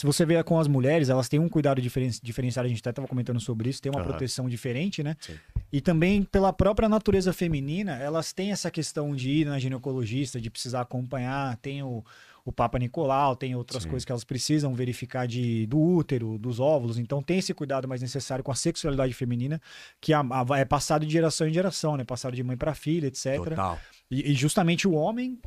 Se você vê com as mulheres, elas têm um cuidado diferen diferenciado, a gente até estava comentando sobre isso, tem uma uhum. proteção diferente, né? Sim. E também pela própria natureza feminina, elas têm essa questão de ir na ginecologista, de precisar acompanhar, tem o, o Papa Nicolau, tem outras Sim. coisas que elas precisam verificar de, do útero, dos óvulos. Então tem esse cuidado mais necessário com a sexualidade feminina, que a, a, é passado de geração em geração, né? Passado de mãe para filha, etc. Total. E, e, justamente o homem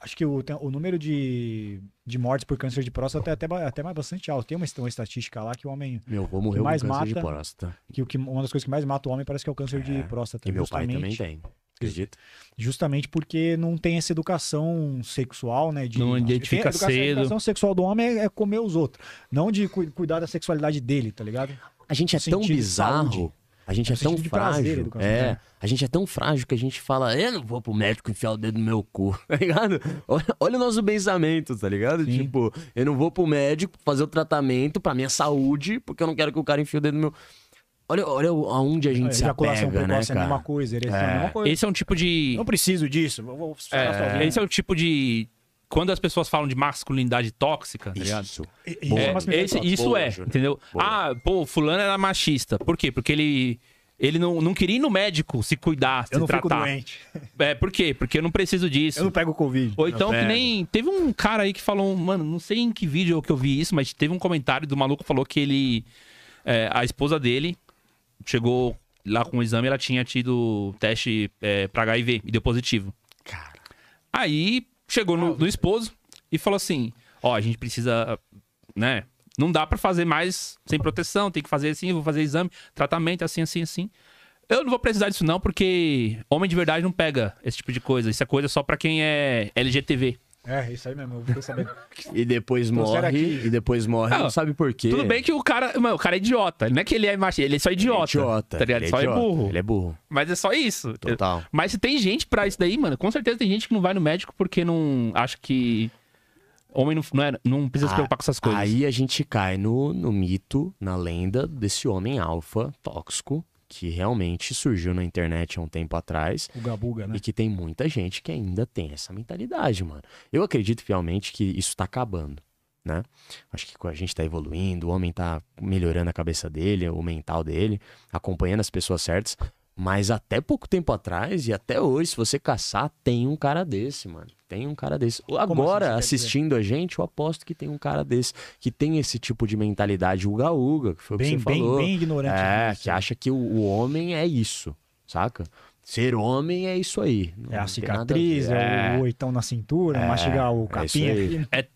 acho que o, o número de, de mortes por câncer de próstata é até, até bastante alto. Tem uma, uma estatística lá que o homem. Meu avô morreu mais com câncer mata, de próstata. Que, que uma das coisas que mais mata o homem parece que é o câncer é, de próstata. E meu pai também tem. Acredito. Justamente porque não tem essa educação sexual, né? De, não identifica educação, cedo. A educação sexual do homem é, é comer os outros. Não de cu, cuidar da sexualidade dele, tá ligado? A gente é tão bizarro a gente é tão frágil. Prazer, é, né? a gente é tão frágil que a gente fala, eu não vou pro médico enfiar o dedo no meu cu, tá ligado? Olha, olha o nosso pensamento, tá ligado? Sim. Tipo, eu não vou pro médico fazer o tratamento pra minha saúde, porque eu não quero que o cara enfie o dedo no meu. Olha, olha aonde a gente se apega, né, cara? É a mesma coisa, é, é. coisa. Esse é um tipo de... Não preciso disso. Vou, vou é... Esse é um tipo de, quando as pessoas falam de masculinidade tóxica, tá ligado? Isso. É, é esse, isso boa, é, Júnior. entendeu? Boa. Ah, pô, fulano era machista. Por quê? Porque ele ele não, não queria ir no médico se cuidar, eu se não tratar. Fico doente. É, por quê? Porque eu não preciso disso. Eu não pego Covid. Ou então que nem. Teve um cara aí que falou, mano, não sei em que vídeo que eu vi isso, mas teve um comentário do maluco que falou que ele. É, a esposa dele chegou lá com o exame, ela tinha tido teste é, pra HIV e deu positivo. Cara. Aí chegou no, no esposo e falou assim: Ó, a gente precisa, né? Não dá para fazer mais sem proteção, tem que fazer assim, vou fazer exame, tratamento, assim, assim, assim. Eu não vou precisar disso, não, porque homem de verdade não pega esse tipo de coisa. Isso é coisa só para quem é LGTV. É, isso aí mesmo, eu fiquei sabendo. e depois morre, e depois morre, não, não sabe por quê. Tudo bem que o cara, mano, o cara é idiota. Não é que ele é machista, ele é só idiota. Ele é idiota. Tá ligado? Ele é só é, idiota, é burro. Ele é burro. Mas é só isso. Total. Mas se tem gente pra isso daí, mano, com certeza tem gente que não vai no médico porque não acha que homem não, não, é, não precisa se ah, preocupar com essas coisas. Aí a gente cai no, no mito, na lenda desse homem alfa tóxico que realmente surgiu na internet há um tempo atrás. O Gabuga, né? E que tem muita gente que ainda tem essa mentalidade, mano. Eu acredito fielmente que isso está acabando, né? Acho que a gente está evoluindo, o homem está melhorando a cabeça dele, o mental dele, acompanhando as pessoas certas, mas até pouco tempo atrás e até hoje, se você caçar, tem um cara desse, mano. Tem um cara desse. Assim? Agora, assim assistindo a gente, eu aposto que tem um cara desse que tem esse tipo de mentalidade uga-uga, que foi o que você bem, falou. Bem ignorante. É, mesmo. que acha que o, o homem é isso, saca? Ser homem é isso aí. Não é a cicatriz, a é o é. oitão na cintura, é, mastigar o é capim. É, é,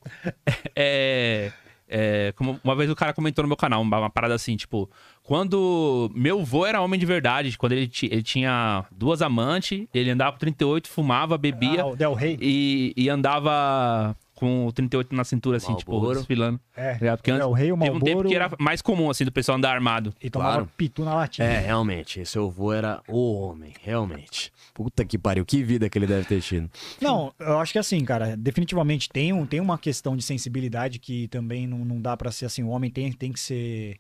é, é, como uma vez o cara comentou no meu canal, uma, parada assim, tipo, quando meu vô era homem de verdade, quando ele, ele tinha duas amantes, ele andava com 38, fumava, bebia. Ah, o Del Rey. E, e andava com o 38 na cintura, assim, tipo, Malboro. tipo, desfilando. É, tá porque antes, é o rei, o Malboro... Teve um tempo que era mais comum, assim, do pessoal andar armado. E tomava claro. pitu na latinha. É, realmente, esse avô era o homem, realmente. Puta que pariu, que vida que ele deve ter tido. Não, eu acho que assim, cara, definitivamente tem, um, tem uma questão de sensibilidade que também não, não dá para ser assim, o homem tem, tem que ser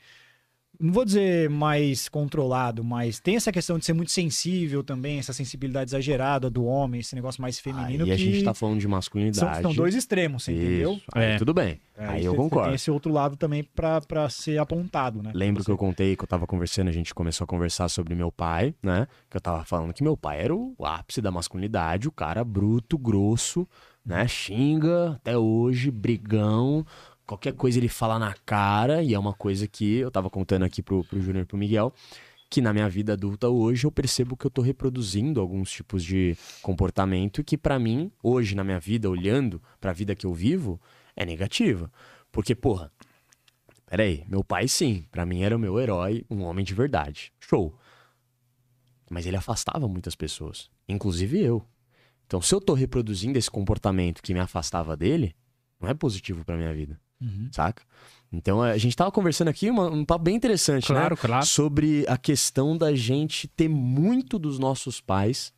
não vou dizer mais controlado, mas tem essa questão de ser muito sensível também, essa sensibilidade exagerada do homem, esse negócio mais feminino. E a gente tá falando de masculinidade. São, são dois extremos, você entendeu? Aí, é. tudo bem. É, aí, eu concordo. tem esse outro lado também para ser apontado, né? Lembro que eu contei que eu tava conversando, a gente começou a conversar sobre meu pai, né? Que eu tava falando que meu pai era o ápice da masculinidade, o cara bruto, grosso, né? Xinga até hoje, brigão, qualquer coisa ele fala na cara, e é uma coisa que eu tava contando aqui pro, pro Júnior e pro Miguel, que na minha vida adulta hoje eu percebo que eu tô reproduzindo alguns tipos de comportamento que para mim, hoje na minha vida, olhando para a vida que eu vivo, é negativa. Porque, porra, peraí, meu pai sim, para mim era o meu herói, um homem de verdade. Show. Mas ele afastava muitas pessoas, inclusive eu. Então, se eu tô reproduzindo esse comportamento que me afastava dele, não é positivo para minha vida uhum. saca? Então a gente tava conversando aqui uma, um papo bem interessante, né? claro, né? Claro. Sobre a questão da gente ter muito dos nossos pais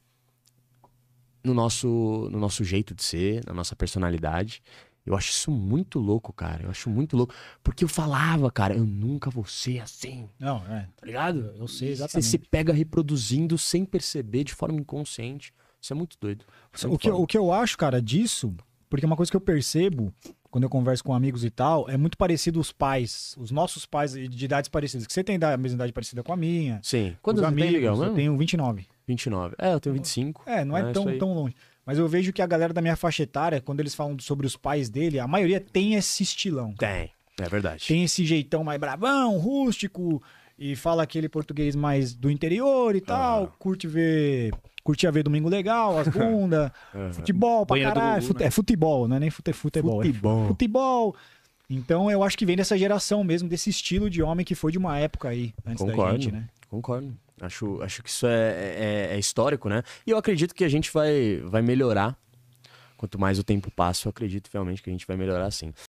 no nosso, no nosso jeito de ser, na nossa personalidade. Eu acho isso muito louco, cara. Eu acho muito louco. Porque eu falava, cara, eu nunca vou ser assim. Não, é. Tá ligado? Eu sei exatamente. Você se pega reproduzindo sem perceber de forma inconsciente. Isso é muito doido. É muito o, que, o que eu acho, cara, disso, porque é uma coisa que eu percebo quando eu converso com amigos e tal, é muito parecido os pais, os nossos pais de idades parecidas. Que você tem a mesma idade parecida com a minha. Sim. Quantos amigos? Tem, legal, eu tenho 29. 29. É, eu tenho 25. É, não é, é tão, tão longe. Mas eu vejo que a galera da minha faixa etária, quando eles falam sobre os pais dele, a maioria tem esse estilão. Cara. Tem, é verdade. Tem esse jeitão mais bravão, rústico, e fala aquele português mais do interior e tal, curte ver, curtia ver Domingo Legal, as bundas, uhum. futebol pra Banheiro caralho, Gugu, né? é futebol, não é nem fute, futebol, é futebol. É futebol. Então eu acho que vem dessa geração mesmo, desse estilo de homem que foi de uma época aí, antes concordo, da gente, né? Concordo, acho, acho que isso é, é, é histórico, né? E eu acredito que a gente vai, vai melhorar, quanto mais o tempo passa, eu acredito realmente que a gente vai melhorar sim.